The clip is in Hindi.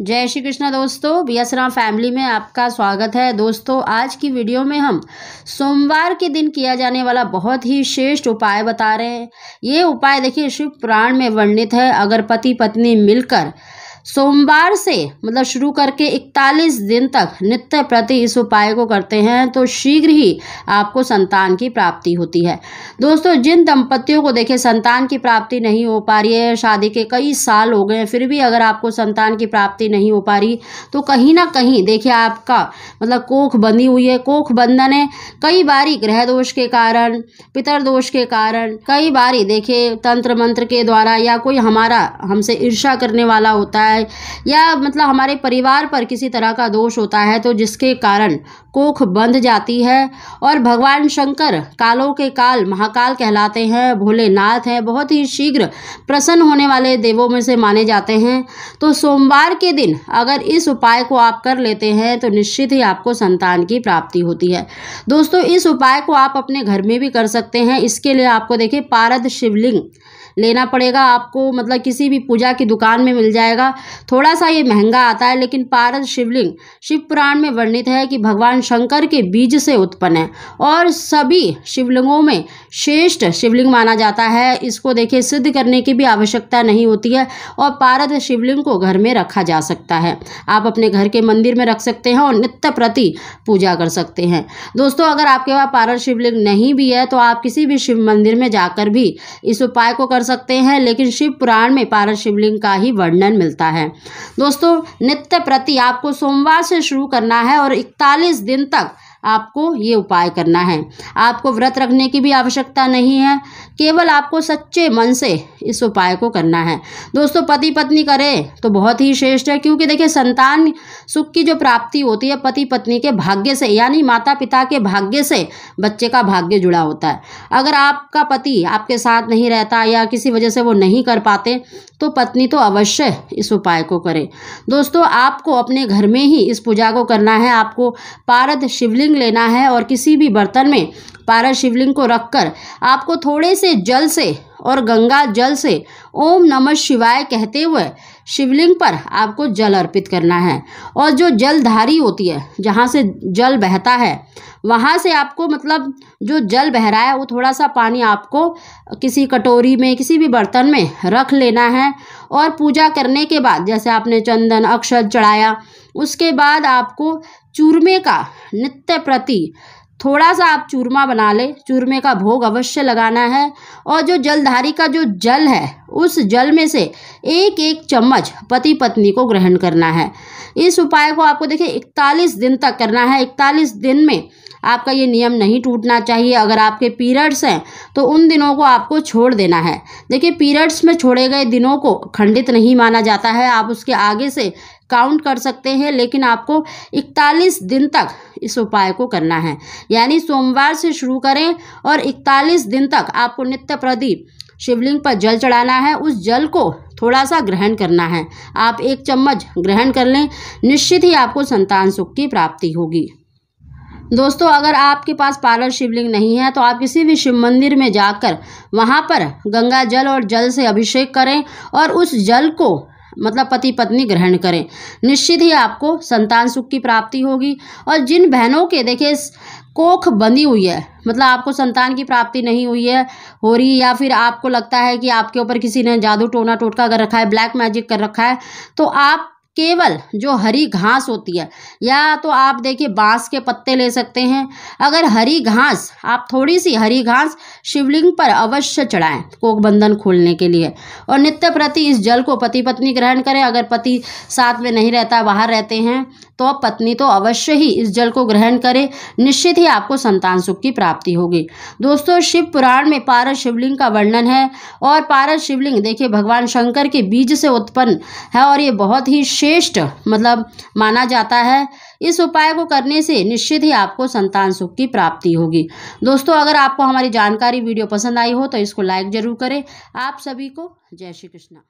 जय श्री कृष्णा दोस्तों राम फैमिली में आपका स्वागत है दोस्तों आज की वीडियो में हम सोमवार के दिन किया जाने वाला बहुत ही श्रेष्ठ उपाय बता रहे हैं ये उपाय देखिए शिव पुराण में वर्णित है अगर पति पत्नी मिलकर सोमवार से मतलब शुरू करके 41 दिन तक नित्य प्रति इस उपाय को करते हैं तो शीघ्र ही आपको संतान की प्राप्ति होती है दोस्तों जिन दंपतियों को देखे संतान की प्राप्ति नहीं हो पा रही है शादी के कई साल हो गए फिर भी अगर आपको संतान की प्राप्ति नहीं हो पा रही तो कहीं ना कहीं देखिए आपका मतलब कोख बंधी हुई है कोख बंधन है कई बारी ग्रह दोष के कारण पितर दोष के कारण कई बारी देखिए तंत्र मंत्र के द्वारा या कोई हमारा हमसे ईर्षा करने वाला होता है है या मतलब हमारे परिवार पर किसी तरह का दोष होता है तो जिसके कारण कोख बंध जाती है और भगवान शंकर कालों के काल महाकाल कहलाते हैं भोलेनाथ हैं बहुत ही शीघ्र प्रसन्न होने वाले देवों में से माने जाते हैं तो सोमवार के दिन अगर इस उपाय को आप कर लेते हैं तो निश्चित ही आपको संतान की प्राप्ति होती है दोस्तों इस उपाय को आप अपने घर में भी कर सकते हैं इसके लिए आपको देखिए पारद शिवलिंग लेना पड़ेगा आपको मतलब किसी भी पूजा की दुकान में मिल जाएगा थोड़ा सा ये महंगा आता है लेकिन पारद शिवलिंग शिव पुराण में वर्णित है कि भगवान शंकर के बीज से उत्पन्न है और सभी शिवलिंगों में श्रेष्ठ शिवलिंग माना जाता है इसको देखिए सिद्ध करने की भी आवश्यकता नहीं होती है और पारद शिवलिंग को घर में रखा जा सकता है आप अपने घर के मंदिर में रख सकते हैं और नित्य प्रति पूजा कर सकते हैं दोस्तों अगर आपके पास पारद शिवलिंग नहीं भी है तो आप किसी भी शिव मंदिर में जाकर भी इस उपाय को कर सकते हैं लेकिन शिव पुराण में पारद शिवलिंग का ही वर्णन मिलता है है दोस्तों नित्य प्रति आपको सोमवार से शुरू करना है और इकतालीस दिन तक आपको ये उपाय करना है आपको व्रत रखने की भी आवश्यकता नहीं है केवल आपको सच्चे मन से इस उपाय को करना है दोस्तों पति पत्नी करें तो बहुत ही श्रेष्ठ है क्योंकि देखिए संतान सुख की जो प्राप्ति होती है पति पत्नी के भाग्य से यानी माता पिता के भाग्य से बच्चे का भाग्य जुड़ा होता है अगर आपका पति आपके साथ नहीं रहता या किसी वजह से वो नहीं कर पाते तो पत्नी तो अवश्य इस उपाय को करे दोस्तों आपको अपने घर में ही इस पूजा को करना है आपको पारद शिवलिंग लेना है और किसी भी बर्तन में पारा शिवलिंग को रखकर आपको थोड़े से जल से और गंगा जल से ओम नमः शिवाय कहते हुए शिवलिंग पर आपको जल अर्पित करना है और जो जलधारी होती है जहाँ से जल बहता है वहाँ से आपको मतलब जो जल बह रहा है वो थोड़ा सा पानी आपको किसी कटोरी में किसी भी बर्तन में रख लेना है और पूजा करने के बाद जैसे आपने चंदन अक्षत चढ़ाया उसके बाद आपको चूरमे का नित्य प्रति थोड़ा सा आप चूरमा बना लें चूरमे का भोग अवश्य लगाना है और जो जलधारी का जो जल है उस जल में से एक एक चम्मच पति पत्नी को ग्रहण करना है इस उपाय को आपको देखिए इकतालीस दिन तक करना है इकतालीस दिन में आपका ये नियम नहीं टूटना चाहिए अगर आपके पीरियड्स हैं तो उन दिनों को आपको छोड़ देना है देखिए पीरियड्स में छोड़े गए दिनों को खंडित नहीं माना जाता है आप उसके आगे से काउंट कर सकते हैं लेकिन आपको 41 दिन तक इस उपाय को करना है यानी सोमवार से शुरू करें और 41 दिन तक आपको नित्य प्रदीप शिवलिंग पर जल चढ़ाना है उस जल को थोड़ा सा ग्रहण करना है आप एक चम्मच ग्रहण कर लें निश्चित ही आपको संतान सुख की प्राप्ति होगी दोस्तों अगर आपके पास पार्लर शिवलिंग नहीं है तो आप किसी भी शिव मंदिर में जाकर वहाँ पर गंगा जल और जल से अभिषेक करें और उस जल को मतलब पति पत्नी ग्रहण करें निश्चित ही आपको संतान सुख की प्राप्ति होगी और जिन बहनों के देखिए कोख बनी हुई है मतलब आपको संतान की प्राप्ति नहीं हुई है हो रही या फिर आपको लगता है कि आपके ऊपर किसी ने जादू टोना टोटका कर रखा है ब्लैक मैजिक कर रखा है तो आप केवल जो हरी घास होती है या तो आप देखिए बांस के पत्ते ले सकते हैं अगर हरी घास आप थोड़ी सी हरी घास शिवलिंग पर अवश्य चढ़ाएं कोक बंधन खोलने के लिए और नित्य प्रति इस जल को पति पत्नी ग्रहण करें अगर पति साथ में नहीं रहता बाहर रहते हैं तो पत्नी तो अवश्य ही इस जल को ग्रहण करे निश्चित ही आपको संतान सुख की प्राप्ति होगी दोस्तों शिव पुराण में पारस शिवलिंग का वर्णन है और पारस शिवलिंग देखिए भगवान शंकर के बीज से उत्पन्न है और ये बहुत ही श्रेष्ठ मतलब माना जाता है इस उपाय को करने से निश्चित ही आपको संतान सुख की प्राप्ति होगी दोस्तों अगर आपको हमारी जानकारी वीडियो पसंद आई हो तो इसको लाइक ज़रूर करें आप सभी को जय श्री कृष्णा